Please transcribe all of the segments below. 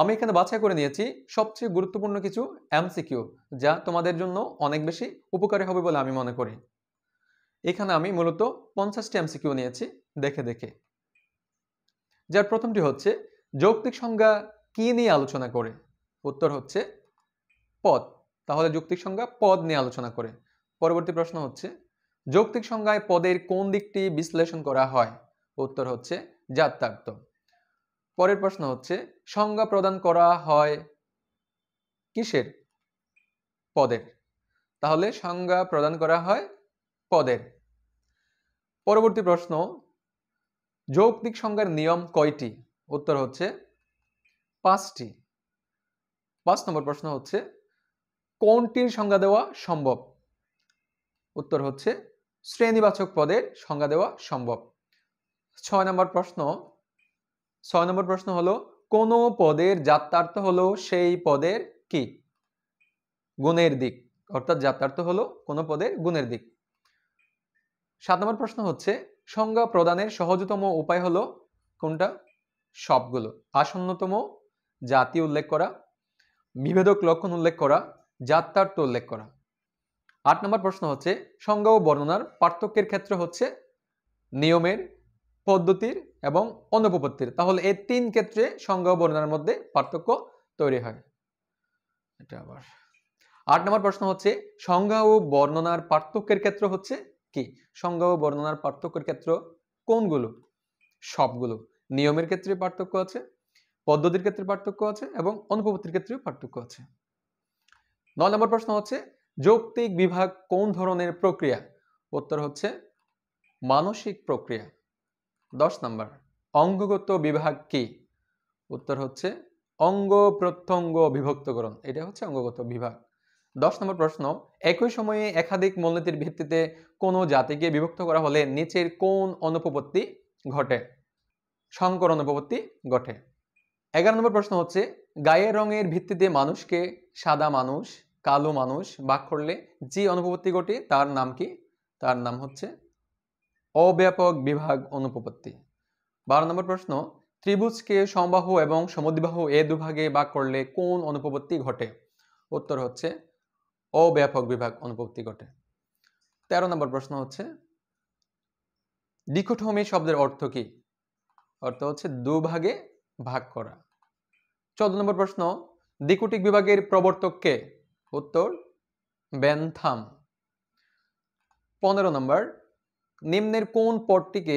আমি এখানে বাছাই করে নিয়েছি সবচেয়ে গুরুত্বপূর্ণ কিছু এমসিকিউ যা তোমাদের জন্য অনেক বেশি উপকারী হবে বলে আমি মনে করি এখানে আমি মূলত পঞ্চাশটি এমসিকিউ নিয়েছি দেখে দেখে যার প্রথমটি হচ্ছে যৌক্তিক সংজ্ঞা কী নিয়ে আলোচনা করে উত্তর হচ্ছে পদ তাহলে যৌক্তিক সংজ্ঞা পদ নিয়ে আলোচনা করে পরবর্তী প্রশ্ন হচ্ছে যৌক্তিক সংজ্ঞায় পদের কোন দিকটি বিশ্লেষণ করা হয় উত্তর হচ্ছে যাত্রার্থ পরের প্রশ্ন হচ্ছে সংজ্ঞা প্রদান করা হয় কিসের পদের তাহলে সংজ্ঞা প্রদান করা হয় পদের পরবর্তী প্রশ্ন যৌক্তিক সংজ্ঞার নিয়ম কয়টি উত্তর হচ্ছে পাঁচটি পাঁচ নম্বর প্রশ্ন হচ্ছে কোনটির সংজ্ঞা দেওয়া সম্ভব উত্তর হচ্ছে শ্রেণীবাচক পদের সংজ্ঞা দেওয়া সম্ভব ছয় নম্বর প্রশ্ন ছয় নম্বর প্রশ্ন হলো কোন পদের যাত্রার্থ হলো সেই পদের কি গুণের দিক অর্থাৎ যাত্রার্থ হলো কোন পদের গুণের দিক সাত নম্বর প্রশ্ন হচ্ছে সংজ্ঞা প্রদানের সহজতম উপায় হলো কোনটা সবগুলো আসন্নতম জাতি উল্লেখ করা বিভেদক লক্ষণ উল্লেখ করা যাত্রার্থ উল্লেখ করা আট নম্বর প্রশ্ন হচ্ছে সংজ্ঞা ও বর্ণনার পার্থক্যের ক্ষেত্র হচ্ছে নিয়মের পদ্ধতির এবং অনুপপত্তির তাহলে এই তিন ক্ষেত্রে সংজ্ঞা বর্ণনার মধ্যে পার্থক্য তৈরি হয় এটা আবার আট নম্বর প্রশ্ন হচ্ছে সংজ্ঞা ও বর্ণনার পার্থক্যের ক্ষেত্র হচ্ছে কি সংজ্ঞা ও বর্ণনার পার্থক্যের ক্ষেত্র কোনগুলো সবগুলো নিয়মের ক্ষেত্রে পার্থক্য আছে পদ্ধতির ক্ষেত্রে পার্থক্য আছে এবং অনুপপত্তির ক্ষেত্রে পার্থক্য আছে নয় নম্বর প্রশ্ন হচ্ছে যৌক্তিক বিভাগ কোন ধরনের প্রক্রিয়া উত্তর হচ্ছে মানসিক প্রক্রিয়া দশ নম্বর অঙ্গগত বিভাগ কি উত্তর হচ্ছে অঙ্গ প্রত্যঙ্গ বিভক্তকরণ এটা হচ্ছে অঙ্গগত বিভাগ দশ নম্বর প্রশ্ন একই সময়ে একাধিক মূলনীতির ভিত্তিতে কোনো জাতিকে বিভক্ত করা হলে নিচের কোন অনুপপত্তি ঘটে শঙ্কর অনুপপত্তি ঘটে এগারো নম্বর প্রশ্ন হচ্ছে গায়ের রঙের ভিত্তিতে মানুষকে সাদা মানুষ কালো মানুষ বাক করলে যে অনুপপত্তি ঘটে তার নাম কি তার নাম হচ্ছে অব্যাপক বিভাগ অনুপপত্তি বারো নম্বর প্রশ্ন ত্রিভুজকে সমবাহু এবং সমদ্বিবাহু এ দুভাগে ভাগ করলে কোন অনুপপত্তি ঘটে উত্তর হচ্ছে অব্যাপক বিভাগ অনুপপত্তি ঘটে তেরো নম্বর প্রশ্ন হচ্ছে ডিকোটমি শব্দের অর্থ কি অর্থ হচ্ছে দুভাগে ভাগ করা চোদ্দ নম্বর প্রশ্ন দ্বিকুটিক বিভাগের প্রবর্তককে উত্তর ব্যান্থাম পনেরো নম্বর নিম্নের কোন পদটিকে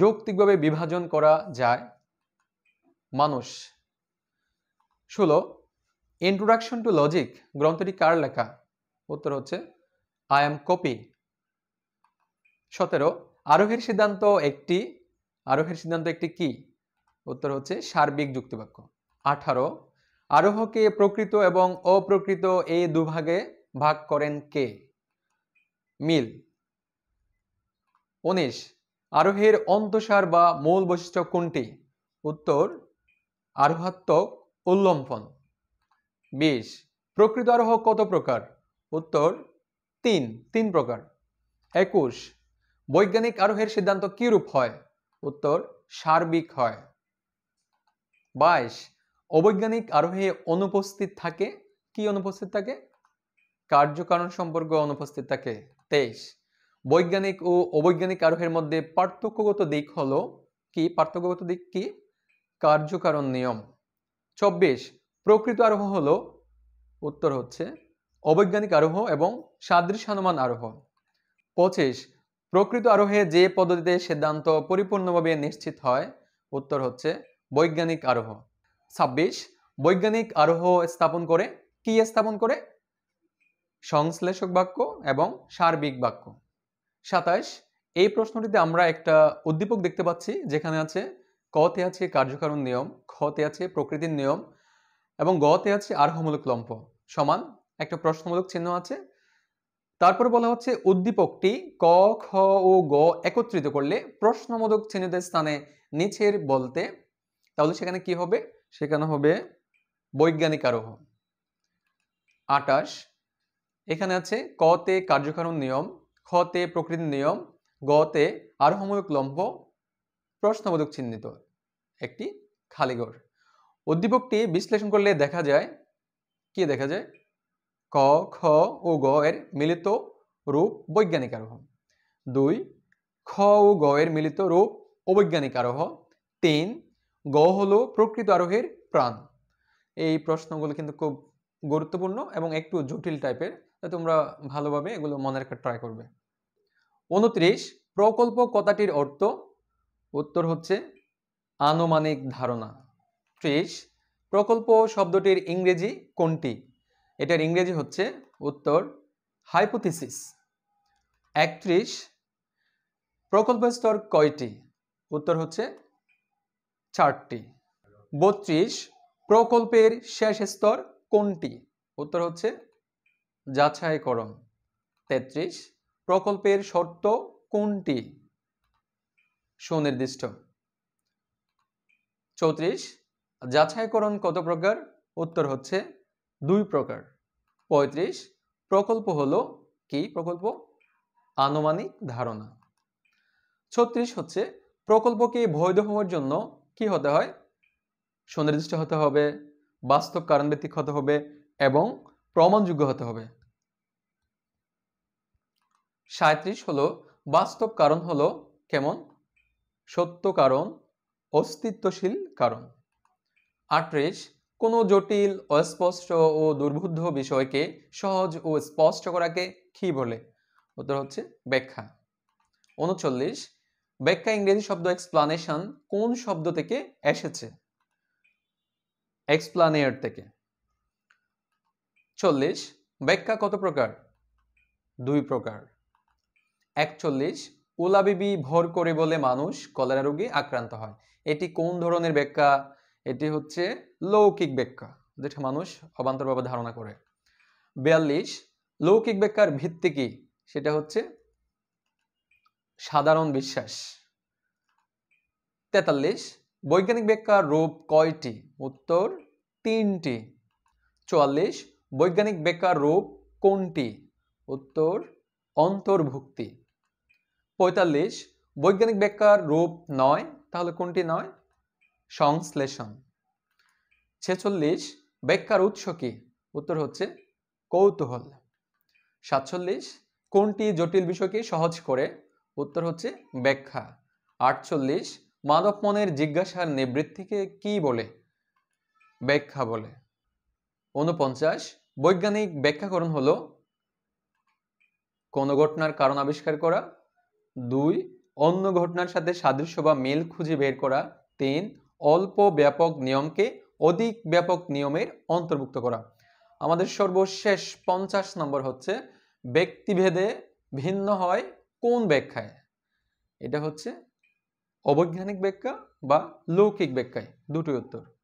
যৌক্তিকভাবে বিভাজন করা যায় মানুষ ষোলো ইন্ট্রোডাকশন টু লজিক গ্রন্থটি কার লেখা উত্তর হচ্ছে আই এম কপি সতেরো আরোহের সিদ্ধান্ত একটি আরোহের সিদ্ধান্ত একটি কি উত্তর হচ্ছে সার্বিক যুক্তিবাক্য আঠারো আরোহকে প্রকৃত এবং অপ্রকৃত এই দুভাগে ভাগ করেন কে মিল উনিশ আরোহের অন্তঃসার বা মূল বৈশিষ্ট্য কোনটি উত্তর আরোহাত্মক উল্লম্ফন বিশ প্রকৃত আরোহ কত প্রকার উত্তর তিন তিন প্রকার একুশ বৈজ্ঞানিক আরোহের সিদ্ধান্ত কীরূপ হয় উত্তর সার্বিক হয় বাইশ অবৈজ্ঞানিক আরোহে অনুপস্থিত থাকে কি অনুপস্থিত থাকে কার্যকারণ সম্পর্ক অনুপস্থিত থাকে তেইশ বৈজ্ঞানিক ও অবৈজ্ঞানিক আরোহের মধ্যে পার্থক্যগত দিক হলো কি পার্থক্যগত দিক কি কার্যকারণ নিয়ম চব্বিশ প্রকৃত আরোহ হলো উত্তর হচ্ছে অবৈজ্ঞানিক আরোহ এবং সাদৃশ্যানুমান আরোহ পঁচিশ প্রকৃত আরোহে যে পদ্ধতিতে সিদ্ধান্ত পরিপূর্ণভাবে নিশ্চিত হয় উত্তর হচ্ছে বৈজ্ঞানিক আরোহ ছাব্বিশ বৈজ্ঞানিক আরোহ স্থাপন করে কি স্থাপন করে সংশ্লেষক বাক্য এবং সার্বিক বাক্য সাতাশ এই প্রশ্নটিতে আমরা একটা উদ্দীপক দেখতে পাচ্ছি যেখানে আছে কতে আছে কার্যকারণ নিয়ম খতে আছে প্রকৃতির নিয়ম এবং গতে আছে আরহমূলক লম্ফ সমান একটা প্রশ্নমূলক চিহ্ন আছে তারপর বলা হচ্ছে উদ্দীপকটি ক খ ও গ একত্রিত করলে প্রশ্নমূলক চিহ্নদের স্থানে নিচের বলতে তাহলে সেখানে কি হবে সেখানে হবে বৈজ্ঞানিক আরোহ আটাশ এখানে আছে কতে কার্যকারণ নিয়ম খতে প্রকৃতির নিয়ম গতে আরোহমূলক লম্ব প্রশ্নবোধক চিহ্নিত একটি খালিগর উদ্দীপকটি বিশ্লেষণ করলে দেখা যায় কি দেখা যায় ক খ ও গ এর মিলিত রূপ বৈজ্ঞানিক আরোহ দুই খ ও গ এর মিলিত রূপ অবৈজ্ঞানিক আরোহ তিন গ হল প্রকৃত আরোহের প্রাণ এই প্রশ্নগুলো কিন্তু খুব গুরুত্বপূর্ণ এবং একটু জটিল টাইপের তোমরা ভালোভাবে এগুলো মনে রাখার ট্রাই করবে উনত্রিশ প্রকল্প কথাটির অর্থ উত্তর হচ্ছে আনুমানিক ধারণা ত্রিশ প্রকল্প শব্দটির ইংরেজি কোনটি এটার ইংরেজি হচ্ছে উত্তর হাইপোথিসিস একত্রিশ প্রকল্প স্তর কয়টি উত্তর হচ্ছে চারটি বত্রিশ প্রকল্পের শেষ স্তর কোনটি উত্তর হচ্ছে যাচাইকরণ তেত্রিশ প্রকল্পের শর্ত কোনটি সুনির্দিষ্ট চৌত্রিশ যাচাইকরণ কত প্রকার উত্তর হচ্ছে দুই প্রকার ৩৫ প্রকল্প হল কি প্রকল্প আনুমানিক ধারণা ছত্রিশ হচ্ছে প্রকল্পকে বৈধ হওয়ার জন্য কি হতে হয় সুনির্দিষ্ট হতে হবে বাস্তব কারণ ভিত্তিক হতে হবে এবং প্রমাণযোগ্য হতে হবে সাঁত্রিশ হলো বাস্তব কারণ হলো কেমন সত্য কারণ অস্তিত্বশীল কারণ আটত্রিশ কোনো জটিল অস্পষ্ট ও দুর্বুদ্ধ বিষয়কে সহজ ও স্পষ্ট করাকে কি বলে উত্তর হচ্ছে ব্যাখ্যা উনচল্লিশ ব্যাখ্যা ইংরেজি শব্দ এক্সপ্লানেশন কোন শব্দ থেকে এসেছে এক্সপ্লানেয়ার থেকে চল্লিশ ব্যাখ্যা কত প্রকার দুই প্রকার একচল্লিশ ওলাবিবি ভর করে বলে মানুষ কলেরা রোগে আক্রান্ত হয় এটি কোন ধরনের ব্যাখ্যা এটি হচ্ছে লৌকিক ব্যাখ্যা যেটা মানুষ অবান্তরভাবে ধারণা করে বিয়াল্লিশ লৌকিক ব্যাখ্যার ভিত্তি কি সেটা হচ্ছে সাধারণ বিশ্বাস তেতাল্লিশ বৈজ্ঞানিক ব্যাখ্যার রূপ কয়টি উত্তর তিনটি চুয়াল্লিশ বৈজ্ঞানিক ব্যাখ্যার রূপ কোনটি উত্তর অন্তর্ভুক্তি পঁয়তাল্লিশ বৈজ্ঞানিক ব্যাখ্যার রূপ নয় তাহলে কোনটি নয় সংশ্লেষণ ছেচল্লিশ ব্যাখ্যার উৎস কি উত্তর হচ্ছে কৌতূহল সাতচল্লিশ কোনটি জটিল বিষয়কে সহজ করে উত্তর হচ্ছে ব্যাখ্যা আটচল্লিশ মাদক মনের জিজ্ঞাসার নিবৃত্তিকে কি বলে ব্যাখ্যা বলে উনপঞ্চাশ বৈজ্ঞানিক ব্যাখ্যাকরণ হলো কোনো ঘটনার কারণ আবিষ্কার করা দুই অন্য ঘটনার সাথে সাদৃশ্য বা মেল খুঁজে বের করা তিন অল্প ব্যাপক নিয়মকে অধিক ব্যাপক নিয়মের অন্তর্ভুক্ত করা আমাদের সর্বশেষ পঞ্চাশ নম্বর হচ্ছে ব্যক্তিভেদে ভিন্ন হয় কোন ব্যাখ্যায় এটা হচ্ছে অবৈজ্ঞানিক ব্যাখ্যা বা লৌকিক ব্যাখ্যায় দুটোই উত্তর